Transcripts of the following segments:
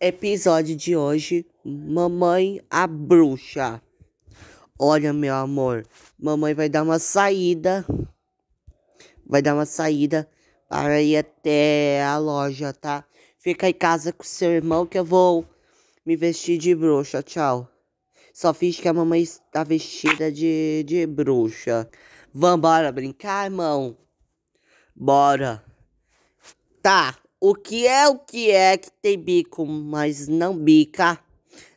episódio de hoje, mamãe a bruxa. Olha, meu amor, mamãe vai dar uma saída. Vai dar uma saída para ir até a loja, tá? Fica em casa com seu irmão que eu vou me vestir de bruxa. Tchau. Só fiz que a mamãe está vestida de, de bruxa. Vambora brincar, irmão? Bora. Tá. O que é o que é que tem bico, mas não bica?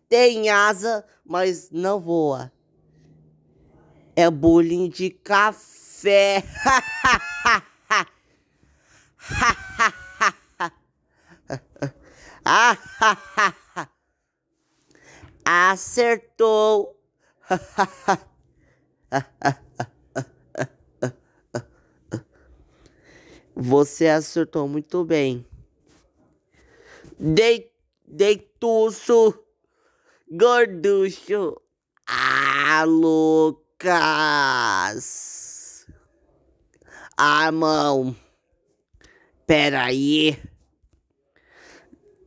Tem asa, mas não voa. É bolinho de café. Acertou. Você acertou muito bem. Dei, deituço, gorducho. Ah, Lucas. Ah, mão. Peraí,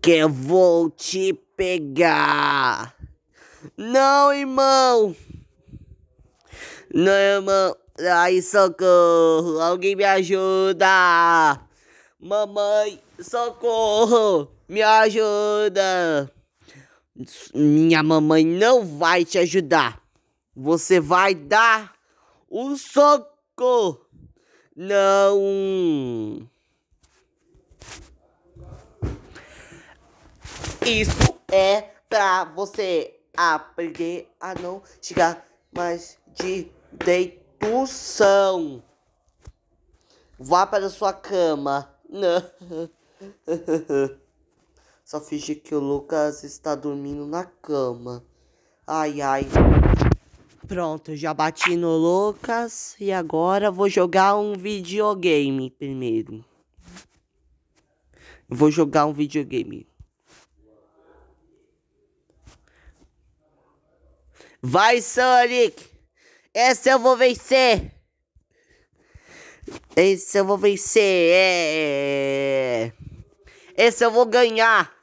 Que eu vou te pegar. Não, irmão. Não, irmão. Ai, socorro. Alguém me ajuda. Mamãe, socorro. Me ajuda. Minha mamãe não vai te ajudar. Você vai dar um soco. Não. Isso é pra você aprender a não chegar mais de deitução. Vá para sua cama. Não. Só finge que o Lucas está dormindo na cama. Ai, ai. Pronto, já bati no Lucas e agora vou jogar um videogame primeiro. Vou jogar um videogame. Vai, Sonic! Essa eu vou vencer. Esse eu vou vencer. É... Esse eu vou ganhar.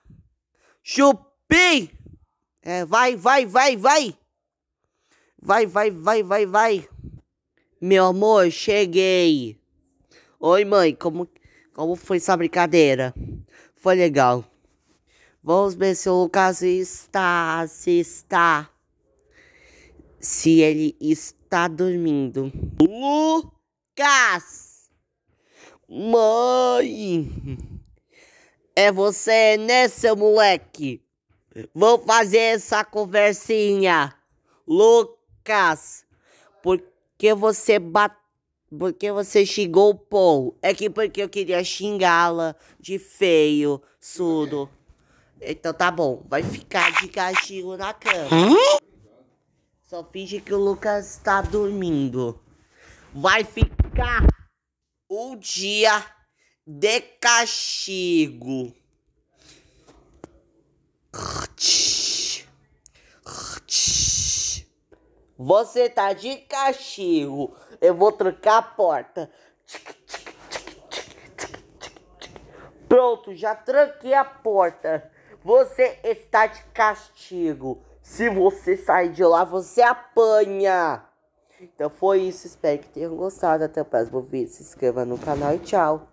Chupim. É, vai, vai, vai, vai. Vai, vai, vai, vai, vai. Meu amor, cheguei. Oi, mãe. Como, como foi essa brincadeira? Foi legal. Vamos ver se o Lucas está, se está se ele está dormindo. Lucas! Mãe! É você, né, seu moleque? Vou fazer essa conversinha. Lucas, por que você bateu? Porque você xingou o Paul. É que porque eu queria xingá-la de feio, surdo. Então tá bom, vai ficar de castigo na cama. Só finge que o Lucas tá dormindo. Vai ficar o dia de castigo. Você tá de castigo. Eu vou trocar a porta. Pronto, já tranquei a porta. Você está de castigo. Se você sair de lá, você apanha. Então foi isso, espero que tenham gostado. Até o próximo vídeo, se inscreva no canal e tchau.